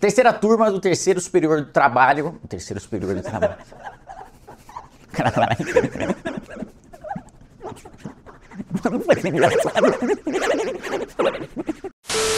Terceira turma do terceiro superior do trabalho. Terceiro superior do trabalho.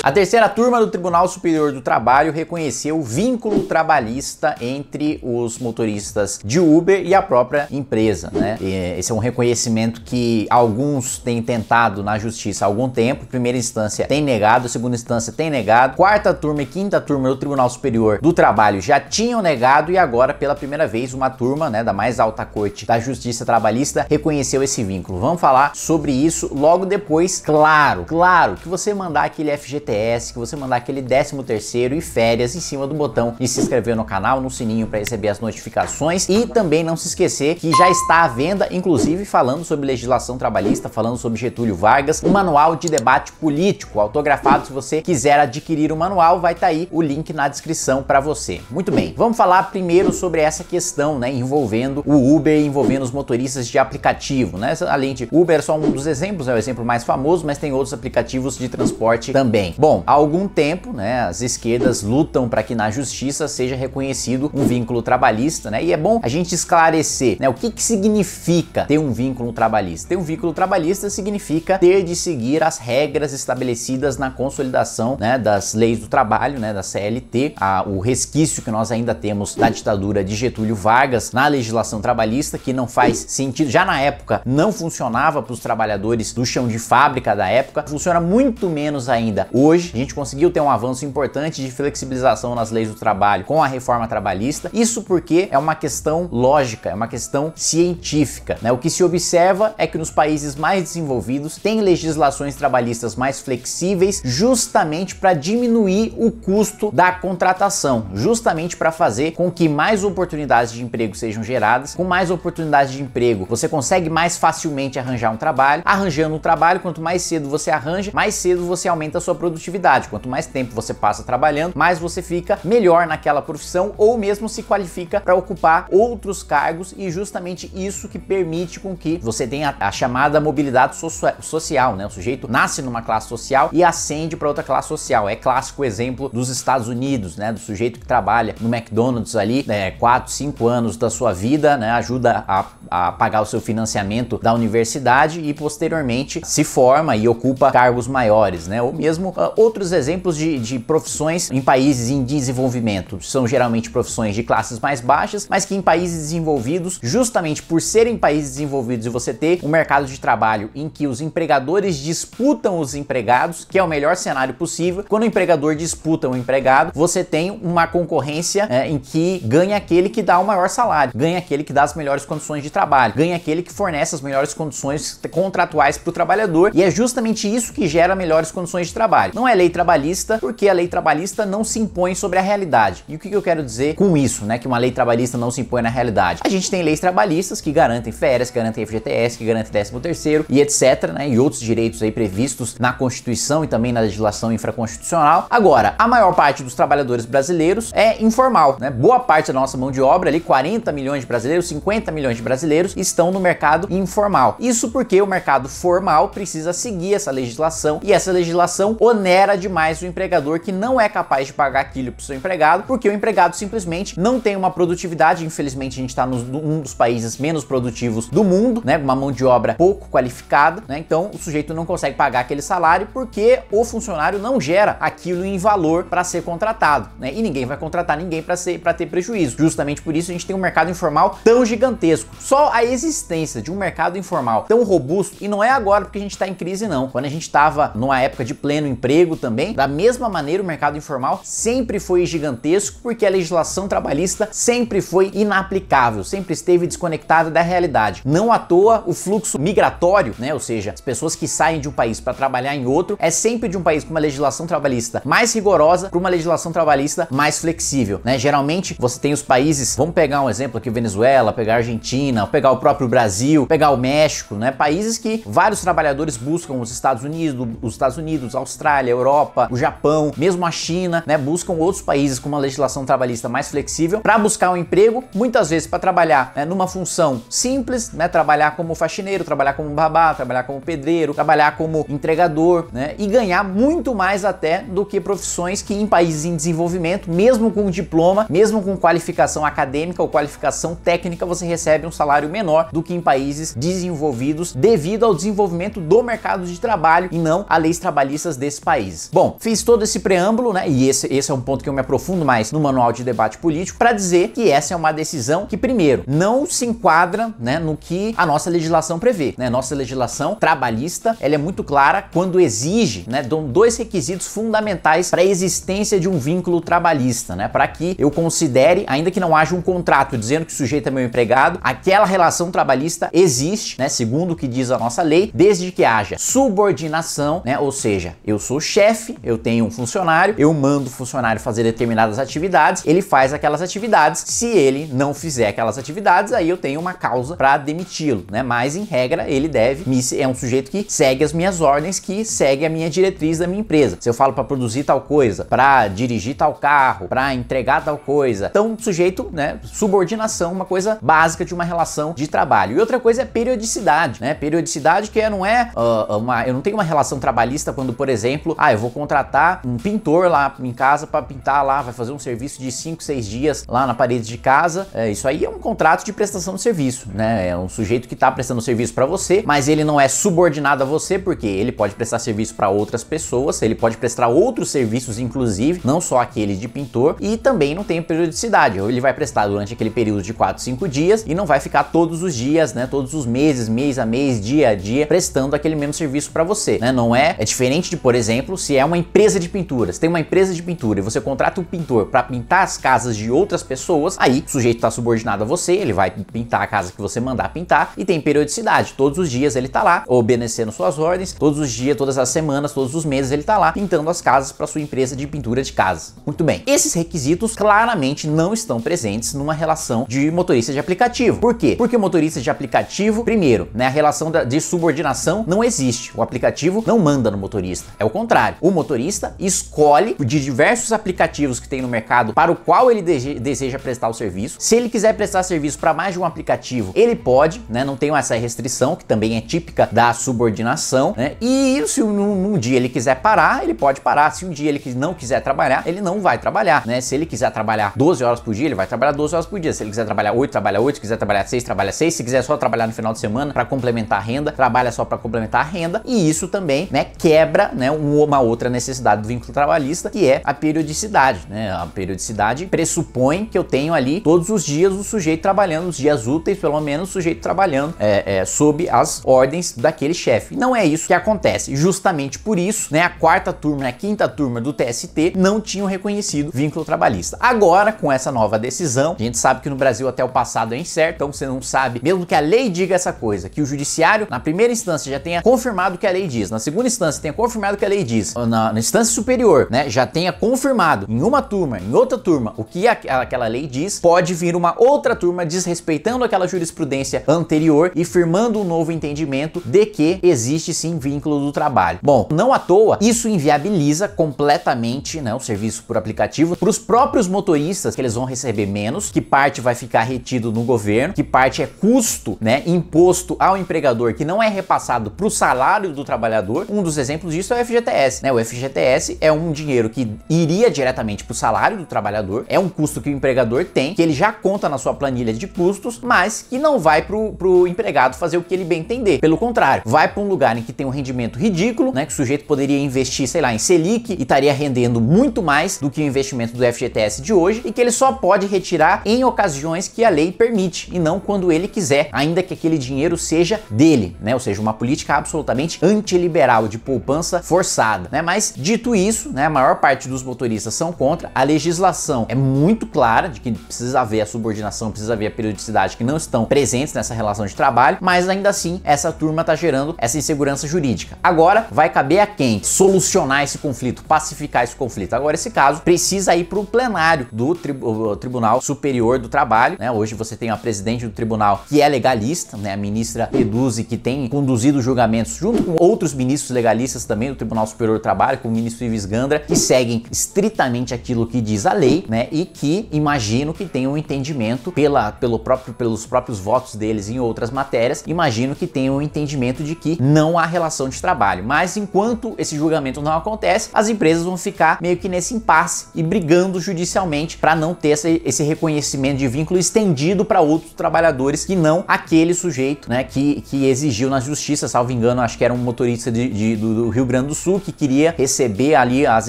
A terceira turma do Tribunal Superior do Trabalho reconheceu o vínculo trabalhista entre os motoristas de Uber e a própria empresa, né? Esse é um reconhecimento que alguns têm tentado na justiça há algum tempo. Primeira instância tem negado, segunda instância tem negado. Quarta turma e quinta turma do Tribunal Superior do Trabalho já tinham negado e agora, pela primeira vez, uma turma, né, da mais alta corte da Justiça Trabalhista reconheceu esse vínculo. Vamos falar sobre isso logo depois, claro, claro, que você mandar aquele FGTS, que você mandar aquele 13 terceiro e férias em cima do botão e se inscrever no canal, no sininho para receber as notificações e também não se esquecer que já está à venda, inclusive falando sobre legislação trabalhista, falando sobre Getúlio Vargas, um manual de debate político, autografado. Se você quiser adquirir o manual, vai estar tá aí o link na descrição para você. Muito bem, vamos falar primeiro sobre essa questão, né, envolvendo o Uber, envolvendo os motoristas de aplicativo, né? Além de Uber é só um dos exemplos, é o exemplo mais famoso, mas tem outros aplicativos de transporte também também. Bom, há algum tempo, né, as esquerdas lutam para que na justiça seja reconhecido um vínculo trabalhista, né? E é bom a gente esclarecer, né, o que que significa ter um vínculo trabalhista. Ter um vínculo trabalhista significa ter de seguir as regras estabelecidas na consolidação, né, das leis do trabalho, né, da CLT, a, o resquício que nós ainda temos da ditadura de Getúlio Vargas na legislação trabalhista que não faz sentido. Já na época não funcionava para os trabalhadores do chão de fábrica da época, funciona muito menos ainda ainda. Hoje, a gente conseguiu ter um avanço importante de flexibilização nas leis do trabalho com a reforma trabalhista. Isso porque é uma questão lógica, é uma questão científica. Né? O que se observa é que nos países mais desenvolvidos tem legislações trabalhistas mais flexíveis justamente para diminuir o custo da contratação, justamente para fazer com que mais oportunidades de emprego sejam geradas. Com mais oportunidades de emprego, você consegue mais facilmente arranjar um trabalho. Arranjando um trabalho, quanto mais cedo você arranja, mais cedo você aumenta sua produtividade. Quanto mais tempo você passa trabalhando, mais você fica melhor naquela profissão ou mesmo se qualifica para ocupar outros cargos e justamente isso que permite com que você tenha a chamada mobilidade so social, né? O sujeito nasce numa classe social e ascende para outra classe social. É clássico exemplo dos Estados Unidos, né? Do sujeito que trabalha no McDonald's ali, né? quatro, cinco anos da sua vida, né? Ajuda a, a pagar o seu financiamento da universidade e posteriormente se forma e ocupa cargos maiores, né? Ou mesmo mesmo uh, outros exemplos de, de profissões em países em desenvolvimento. São geralmente profissões de classes mais baixas, mas que em países desenvolvidos, justamente por serem países desenvolvidos e você ter um mercado de trabalho em que os empregadores disputam os empregados, que é o melhor cenário possível, quando o empregador disputa o empregado, você tem uma concorrência é, em que ganha aquele que dá o maior salário, ganha aquele que dá as melhores condições de trabalho, ganha aquele que fornece as melhores condições contratuais para o trabalhador, e é justamente isso que gera melhores condições de trabalho trabalho. Não é lei trabalhista, porque a lei trabalhista não se impõe sobre a realidade. E o que eu quero dizer com isso, né? Que uma lei trabalhista não se impõe na realidade. A gente tem leis trabalhistas que garantem férias, que garantem FGTS, que garantem 13 terceiro e etc, né? E outros direitos aí previstos na Constituição e também na legislação infraconstitucional. Agora, a maior parte dos trabalhadores brasileiros é informal, né? Boa parte da nossa mão de obra ali, 40 milhões de brasileiros, 50 milhões de brasileiros estão no mercado informal. Isso porque o mercado formal precisa seguir essa legislação e essa legislação onera demais o empregador que não é capaz de pagar aquilo para o seu empregado, porque o empregado simplesmente não tem uma produtividade. Infelizmente, a gente está num dos países menos produtivos do mundo, né? Uma mão de obra pouco qualificada, né? Então o sujeito não consegue pagar aquele salário porque o funcionário não gera aquilo em valor para ser contratado, né? E ninguém vai contratar ninguém para ser para ter prejuízo. Justamente por isso a gente tem um mercado informal tão gigantesco. Só a existência de um mercado informal tão robusto e não é agora porque a gente está em crise não. Quando a gente estava numa época de pleno pleno emprego também. Da mesma maneira, o mercado informal sempre foi gigantesco porque a legislação trabalhista sempre foi inaplicável, sempre esteve desconectada da realidade. Não à toa, o fluxo migratório, né, ou seja, as pessoas que saem de um país para trabalhar em outro, é sempre de um país com uma legislação trabalhista mais rigorosa para uma legislação trabalhista mais flexível, né? Geralmente você tem os países, vamos pegar um exemplo aqui, Venezuela, pegar Argentina, pegar o próprio Brasil, pegar o México, né? Países que vários trabalhadores buscam os Estados Unidos, os Estados Unidos, Austrália, Europa, o Japão, mesmo a China, né, buscam outros países com uma legislação trabalhista mais flexível para buscar um emprego, muitas vezes para trabalhar né, numa função simples, né, trabalhar como faxineiro, trabalhar como babá, trabalhar como pedreiro, trabalhar como entregador, né, e ganhar muito mais até do que profissões que em países em desenvolvimento, mesmo com diploma, mesmo com qualificação acadêmica ou qualificação técnica, você recebe um salário menor do que em países desenvolvidos devido ao desenvolvimento do mercado de trabalho e não a leis trabalhistas finanças desse país. Bom, fiz todo esse preâmbulo, né? E esse, esse é um ponto que eu me aprofundo mais no manual de debate político para dizer que essa é uma decisão que primeiro não se enquadra, né, no que a nossa legislação prevê, né? Nossa legislação trabalhista, ela é muito clara quando exige, né, dois requisitos fundamentais para a existência de um vínculo trabalhista, né? Para que eu considere, ainda que não haja um contrato dizendo que o sujeito é meu empregado, aquela relação trabalhista existe, né, segundo o que diz a nossa lei, desde que haja subordinação, né, ou seja, eu sou chefe, eu tenho um funcionário, eu mando o funcionário fazer determinadas atividades, ele faz aquelas atividades. Se ele não fizer aquelas atividades, aí eu tenho uma causa para demiti-lo, né? Mas em regra, ele deve, é um sujeito que segue as minhas ordens, que segue a minha diretriz da minha empresa. Se eu falo para produzir tal coisa, para dirigir tal carro, para entregar tal coisa, então sujeito, né, subordinação, uma coisa básica de uma relação de trabalho. E outra coisa é periodicidade, né? Periodicidade que é, não é uh, uma, eu não tenho uma relação trabalhista quando, por exemplo, exemplo, ah, eu vou contratar um pintor lá em casa para pintar lá, vai fazer um serviço de 5, 6 dias lá na parede de casa. É, isso aí é um contrato de prestação de serviço, né? É um sujeito que está prestando serviço para você, mas ele não é subordinado a você porque ele pode prestar serviço para outras pessoas, ele pode prestar outros serviços inclusive, não só aquele de pintor e também não tem periodicidade. Ele vai prestar durante aquele período de 4, 5 dias e não vai ficar todos os dias, né, todos os meses, mês a mês, dia a dia prestando aquele mesmo serviço para você, né? Não é, é diferente de por exemplo, se é uma empresa de pinturas, tem uma empresa de pintura e você contrata um pintor para pintar as casas de outras pessoas, aí o sujeito está subordinado a você, ele vai pintar a casa que você mandar pintar e tem periodicidade. Todos os dias ele está lá, obedecendo suas ordens, todos os dias, todas as semanas, todos os meses ele está lá pintando as casas para sua empresa de pintura de casa. Muito bem. Esses requisitos claramente não estão presentes numa relação de motorista de aplicativo. Por quê? Porque o motorista de aplicativo, primeiro, né, a relação de subordinação não existe. O aplicativo não manda no motorista. É o contrário. O motorista escolhe de diversos aplicativos que tem no mercado para o qual ele deseja prestar o serviço. Se ele quiser prestar serviço para mais de um aplicativo, ele pode, né? Não tem essa restrição, que também é típica da subordinação, né? E se num, um dia ele quiser parar, ele pode parar. Se um dia ele não quiser trabalhar, ele não vai trabalhar, né? Se ele quiser trabalhar 12 horas por dia, ele vai trabalhar 12 horas por dia. Se ele quiser trabalhar 8, trabalha 8. Se quiser trabalhar 6, trabalha 6. Se quiser só trabalhar no final de semana para complementar a renda, trabalha só para complementar a renda. E isso também, né, quebra, né? né, uma outra necessidade do vínculo trabalhista, que é a periodicidade. Né? A periodicidade pressupõe que eu tenho ali todos os dias o sujeito trabalhando, os dias úteis, pelo menos, o sujeito trabalhando é, é, sob as ordens daquele chefe. Não é isso que acontece. Justamente por isso, né, a quarta turma, a quinta turma do TST não tinham reconhecido vínculo trabalhista. Agora, com essa nova decisão, a gente sabe que no Brasil até o passado é incerto, então você não sabe, mesmo que a lei diga essa coisa, que o judiciário, na primeira instância, já tenha confirmado o que a lei diz, na segunda instância tenha confirmado determinado que a lei diz, na, na instância superior, né, já tenha confirmado em uma turma, em outra turma, o que a, aquela lei diz, pode vir uma outra turma desrespeitando aquela jurisprudência anterior e firmando um novo entendimento de que existe sim vínculo do trabalho. Bom, não à toa, isso inviabiliza completamente né, o serviço por aplicativo para os próprios motoristas, que eles vão receber menos, que parte vai ficar retido no governo, que parte é custo, né, imposto ao empregador, que não é repassado para o salário do trabalhador. Um dos exemplos disso é o FGTS, né? O FGTS é um dinheiro que iria diretamente para o salário do trabalhador, é um custo que o empregador tem, que ele já conta na sua planilha de custos, mas que não vai para o empregado fazer o que ele bem entender. Pelo contrário, vai para um lugar em que tem um rendimento ridículo, né? Que o sujeito poderia investir, sei lá, em Selic e estaria rendendo muito mais do que o investimento do FGTS de hoje e que ele só pode retirar em ocasiões que a lei permite e não quando ele quiser, ainda que aquele dinheiro seja dele, né? Ou seja, uma política absolutamente antiliberal de poupança forçada, né? Mas dito isso, né, a maior parte dos motoristas são contra. A legislação é muito clara de que precisa haver a subordinação, precisa haver a periodicidade que não estão presentes nessa relação de trabalho, mas ainda assim essa turma está gerando essa insegurança jurídica. Agora vai caber a quem solucionar esse conflito, pacificar esse conflito. Agora esse caso precisa ir para o plenário do tri Tribunal Superior do Trabalho, né? Hoje você tem a presidente do tribunal que é legalista, né? A ministra Eduzi que tem conduzido julgamentos junto com outros ministros legalistas também do Tribunal Superior do Trabalho, com o ministro Ives Gandra, que seguem estritamente aquilo que diz a lei, né? E que imagino que tenham um entendimento pela, pelo próprio, pelos próprios votos deles em outras matérias, imagino que tenham um entendimento de que não há relação de trabalho. Mas enquanto esse julgamento não acontece, as empresas vão ficar meio que nesse impasse e brigando judicialmente para não ter esse, esse reconhecimento de vínculo estendido para outros trabalhadores que não aquele sujeito, né? Que, que exigiu na justiça, salvo engano, acho que era um motorista de, de do, do Rio Grande Grande do Sul, que queria receber ali as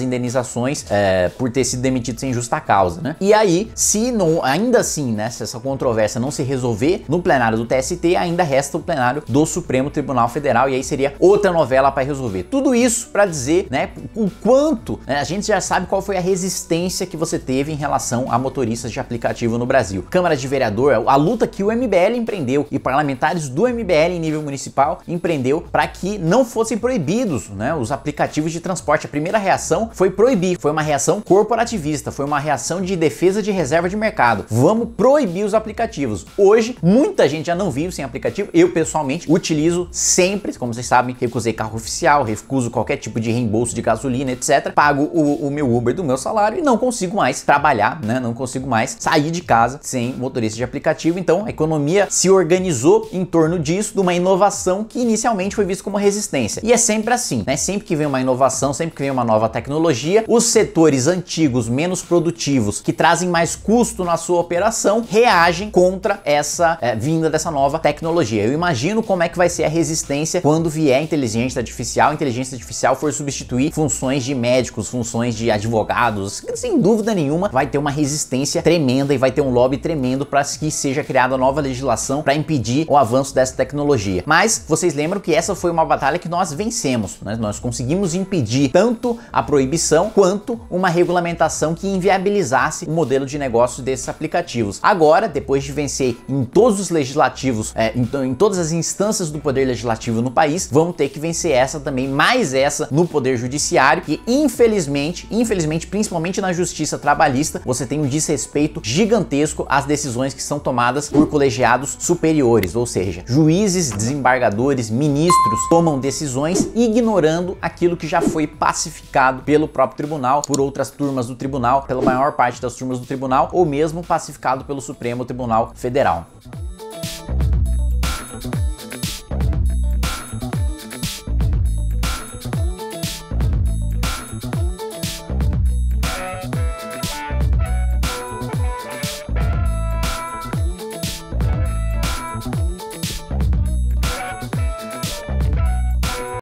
indenizações é, por ter sido demitido sem justa causa, né? E aí, se não, ainda assim, né, se essa controvérsia não se resolver no plenário do TST, ainda resta o plenário do Supremo Tribunal Federal e aí seria outra novela para resolver. Tudo isso para dizer, né, o quanto né, a gente já sabe qual foi a resistência que você teve em relação a motoristas de aplicativo no Brasil. Câmara de Vereador, a luta que o MBL empreendeu e parlamentares do MBL em nível municipal empreendeu para que não fossem proibidos, né, os aplicativos de transporte. A primeira reação foi proibir, foi uma reação corporativista, foi uma reação de defesa de reserva de mercado. Vamos proibir os aplicativos. Hoje, muita gente já não vive sem aplicativo. Eu, pessoalmente, utilizo sempre, como vocês sabem, recusei carro oficial, recuso qualquer tipo de reembolso de gasolina, etc. Pago o, o meu Uber do meu salário e não consigo mais trabalhar, né? Não consigo mais sair de casa sem motorista de aplicativo. Então, a economia se organizou em torno disso, de uma inovação que inicialmente foi vista como resistência. E é sempre assim, né? Sempre sempre que vem uma inovação, sempre que vem uma nova tecnologia, os setores antigos, menos produtivos, que trazem mais custo na sua operação, reagem contra essa é, vinda dessa nova tecnologia. Eu imagino como é que vai ser a resistência quando vier inteligência artificial, inteligência artificial for substituir funções de médicos, funções de advogados, sem dúvida nenhuma vai ter uma resistência tremenda e vai ter um lobby tremendo para que seja criada nova legislação para impedir o avanço dessa tecnologia. Mas vocês lembram que essa foi uma batalha que nós vencemos, né? Nós conseguimos impedir tanto a proibição quanto uma regulamentação que inviabilizasse o modelo de negócio desses aplicativos. Agora, depois de vencer em todos os legislativos, é, em, em todas as instâncias do poder legislativo no país, vamos ter que vencer essa também, mais essa no poder judiciário, que infelizmente, infelizmente, principalmente na justiça trabalhista, você tem um desrespeito gigantesco às decisões que são tomadas por colegiados superiores, ou seja, juízes, desembargadores, ministros tomam decisões ignorando aquilo que já foi pacificado pelo próprio tribunal, por outras turmas do tribunal, pela maior parte das turmas do tribunal, ou mesmo pacificado pelo Supremo Tribunal Federal.